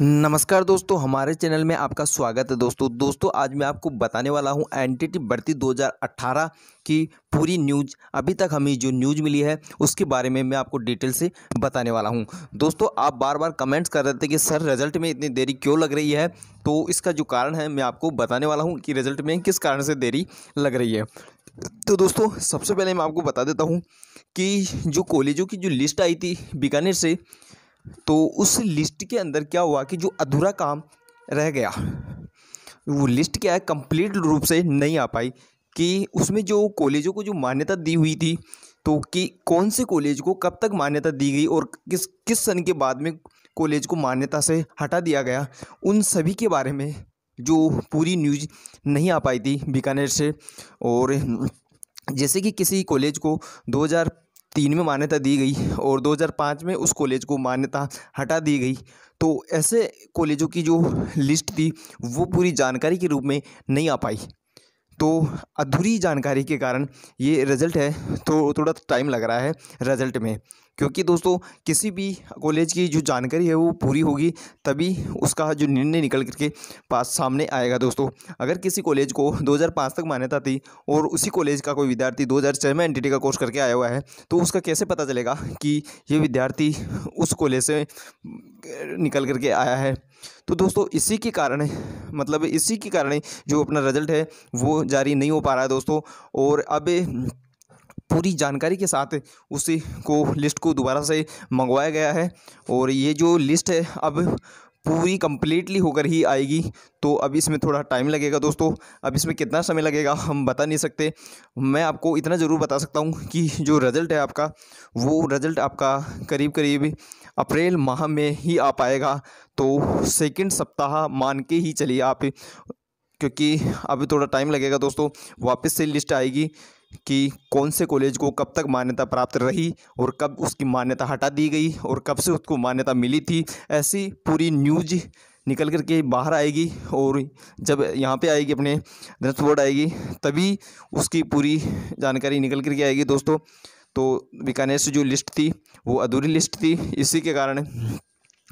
नमस्कार दोस्तों हमारे चैनल में आपका स्वागत है दोस्तों दोस्तों आज मैं आपको बताने वाला हूं एनटीटी भर्ती 2018 की पूरी न्यूज अभी तक हमें जो न्यूज मिली है उसके बारे में मैं आपको डिटेल से बताने वाला हूं दोस्तों आप बार बार कमेंट्स कर रहे थे कि सर रिजल्ट में इतनी देरी क्यों लग रही है तो इसका जो कारण है मैं आपको बताने वाला हूँ कि रिजल्ट में किस कारण से देरी लग रही है तो दोस्तों सबसे पहले मैं आपको बता देता हूँ कि जो कॉलेजों की जो लिस्ट आई थी बीकानेर से तो उस लिस्ट के अंदर क्या हुआ कि जो अधूरा काम रह गया वो लिस्ट क्या है कंप्लीट रूप से नहीं आ पाई कि उसमें जो कॉलेजों को जो मान्यता दी हुई थी तो कि कौन से कॉलेज को कब तक मान्यता दी गई और किस किस सन के बाद में कॉलेज को मान्यता से हटा दिया गया उन सभी के बारे में जो पूरी न्यूज नहीं आ पाई थी बीकानेर से और जैसे कि किसी कॉलेज को तीन में मान्यता दी गई और 2005 में उस कॉलेज को मान्यता हटा दी गई तो ऐसे कॉलेजों की जो लिस्ट थी वो पूरी जानकारी के रूप में नहीं आ पाई तो अधूरी जानकारी के कारण ये रिज़ल्ट है तो थोड़ा टाइम लग रहा है रिज़ल्ट में क्योंकि दोस्तों किसी भी कॉलेज की जो जानकारी है वो पूरी होगी तभी उसका जो निर्णय निकल करके पास सामने आएगा दोस्तों अगर किसी कॉलेज को 2005 तक मान्यता थी और उसी कॉलेज का कोई विद्यार्थी 2006 में एनटीटी का कोर्स करके आया हुआ है तो उसका कैसे पता चलेगा कि ये विद्यार्थी उस कॉलेज से निकल करके आया है तो दोस्तों इसी के कारण मतलब इसी के कारण जो अपना रिजल्ट है वो जारी नहीं हो पा रहा है दोस्तों और अब पूरी जानकारी के साथ उसी को लिस्ट को दोबारा से मंगवाया गया है और ये जो लिस्ट है अब पूरी कम्प्लीटली होकर ही आएगी तो अब इसमें थोड़ा टाइम लगेगा दोस्तों अब इसमें कितना समय लगेगा हम बता नहीं सकते मैं आपको इतना ज़रूर बता सकता हूँ कि जो रिज़ल्ट है आपका वो रिज़ल्ट आपका करीब करीब अप्रैल माह में ही आ पाएगा तो सेकंड सप्ताह मान के ही चलिए आप क्योंकि अभी थोड़ा टाइम लगेगा दोस्तों वापस से लिस्ट आएगी कि कौन से कॉलेज को कब तक मान्यता प्राप्त रही और कब उसकी मान्यता हटा दी गई और कब से उसको मान्यता मिली थी ऐसी पूरी न्यूज निकल कर के बाहर आएगी और जब यहाँ पे आएगी अपने धनस्थ बोर्ड आएगी तभी उसकी पूरी जानकारी निकल करके आएगी दोस्तों तो बीकानेर से जो लिस्ट थी वो अधूरी लिस्ट थी इसी के कारण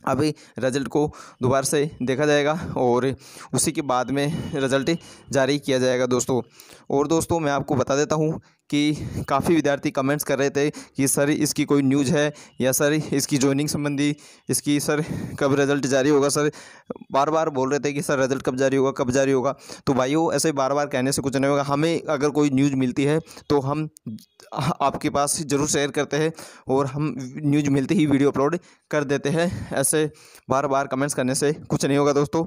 अभी रिजल्ट को दोबारा से देखा जाएगा और उसी के बाद में रिजल्ट जारी किया जाएगा दोस्तों और दोस्तों मैं आपको बता देता हूँ कि काफ़ी विद्यार्थी कमेंट्स कर रहे थे कि सर इसकी कोई न्यूज़ है या सर इसकी ज्वाइनिंग संबंधी इसकी सर कब रिज़ल्ट जारी होगा सर बार बार बोल रहे थे कि सर रिज़ल्ट कब जारी होगा कब जारी होगा तो भाइयों ऐसे बार बार कहने से कुछ नहीं होगा हमें अगर कोई न्यूज़ मिलती है तो हम आपके पास ज़रूर शेयर करते हैं और हम न्यूज़ मिलते ही वीडियो अपलोड कर देते हैं ऐसे बार बार कमेंट्स करने से कुछ नहीं होगा दोस्तों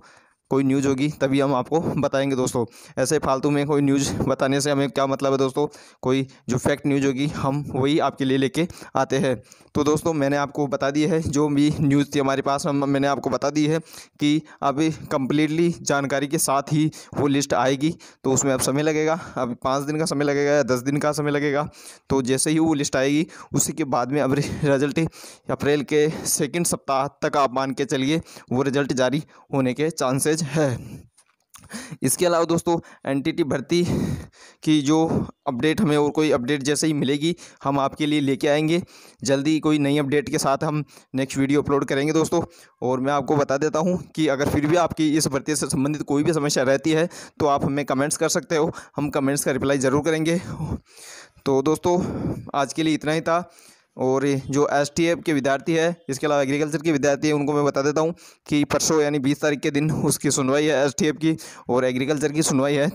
कोई न्यूज़ होगी तभी हम आपको बताएंगे दोस्तों ऐसे फालतू में कोई न्यूज़ बताने से हमें क्या मतलब है दोस्तों कोई जो फैक्ट न्यूज़ होगी हम वही आपके लिए लेके आते हैं तो दोस्तों मैंने आपको बता दी है जो भी न्यूज़ थी हमारे पास हम मैंने आपको बता दी है कि अब कम्प्लीटली जानकारी के साथ ही वो लिस्ट आएगी तो उसमें अब समय लगेगा अब पाँच दिन का समय लगेगा या दस दिन का समय लगेगा तो जैसे ही वो लिस्ट आएगी उसी के बाद में अब रिजल्ट अप्रैल के सेकेंड सप्ताह तक आप मान के चलिए वो रिजल्ट जारी होने के चांसेज कॉलेज है इसके अलावा दोस्तों एनटीटी भर्ती की जो अपडेट हमें और कोई अपडेट जैसे ही मिलेगी हम आपके लिए लेके आएंगे जल्दी कोई नई अपडेट के साथ हम नेक्स्ट वीडियो अपलोड करेंगे दोस्तों और मैं आपको बता देता हूँ कि अगर फिर भी आपकी इस भर्ती से संबंधित कोई भी समस्या रहती है तो आप हमें कमेंट्स कर सकते हो हम कमेंट्स का रिप्लाई ज़रूर करेंगे तो दोस्तों आज के लिए इतना ही था और जो एस के विद्यार्थी है इसके अलावा एग्रीकल्चर के विद्यार्थी है उनको मैं बता देता हूँ कि परसों यानी बीस तारीख के दिन उसकी सुनवाई है एस की और एग्रीकल्चर की सुनवाई है